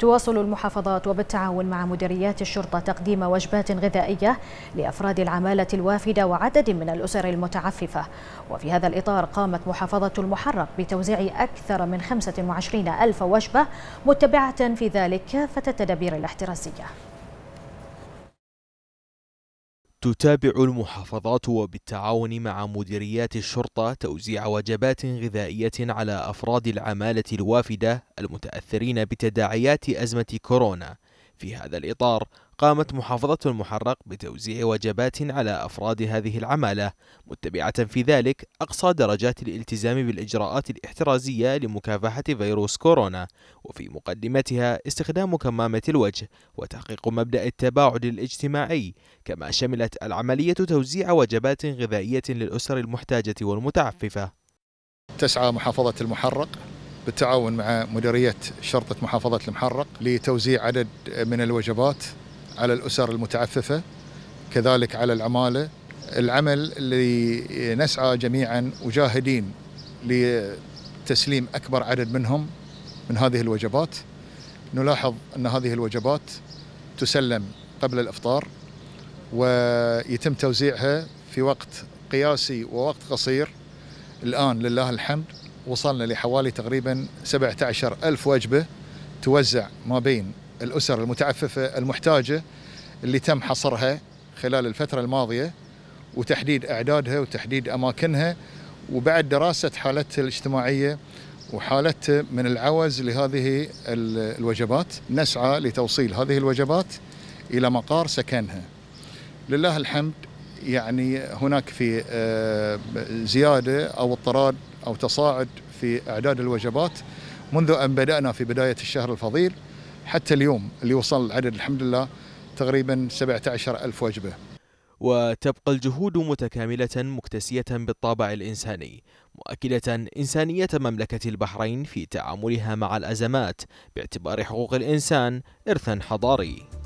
تواصل المحافظات وبالتعاون مع مديريات الشرطة تقديم وجبات غذائية لأفراد العمالة الوافدة وعدد من الأسر المتعففة وفي هذا الإطار قامت محافظة المحرق بتوزيع أكثر من 25 ألف وجبة متبعة في ذلك كافة التدابير الاحترازية تتابع المحافظات وبالتعاون مع مديريات الشرطة توزيع وجبات غذائية على أفراد العمالة الوافدة المتأثرين بتداعيات أزمة كورونا في هذا الإطار قامت محافظة المحرق بتوزيع وجبات على أفراد هذه العمالة متبعة في ذلك أقصى درجات الالتزام بالإجراءات الاحترازية لمكافحة فيروس كورونا وفي مقدمتها استخدام كمامة الوجه وتحقيق مبدأ التباعد الاجتماعي كما شملت العملية توزيع وجبات غذائية للأسر المحتاجة والمتعففة تسعى محافظة المحرق بالتعاون مع مديرية شرطة محافظة المحرق لتوزيع عدد من الوجبات على الأسر المتعففة كذلك على العمالة العمل اللي نسعى جميعا وجاهدين لتسليم أكبر عدد منهم من هذه الوجبات نلاحظ أن هذه الوجبات تسلم قبل الإفطار ويتم توزيعها في وقت قياسي ووقت قصير الآن لله الحمد وصلنا لحوالي تقريبا 17 ألف وجبة توزع ما بين الأسر المتعففة المحتاجة اللي تم حصرها خلال الفترة الماضية وتحديد أعدادها وتحديد أماكنها وبعد دراسة حالتها الاجتماعية وحالتها من العوز لهذه الوجبات نسعى لتوصيل هذه الوجبات إلى مقار سكنها لله الحمد يعني هناك في آه، زياده او اضطراد او تصاعد في اعداد الوجبات منذ ان بدانا في بدايه الشهر الفضيل حتى اليوم اللي وصل العدد الحمد لله تقريبا 17 ألف وجبة وتبقى الجهود متكاملة مكتسية بالطابع الإنساني مؤكدة إنسانية مملكة البحرين في تعاملها مع الأزمات باعتبار حقوق الإنسان إرثا حضاري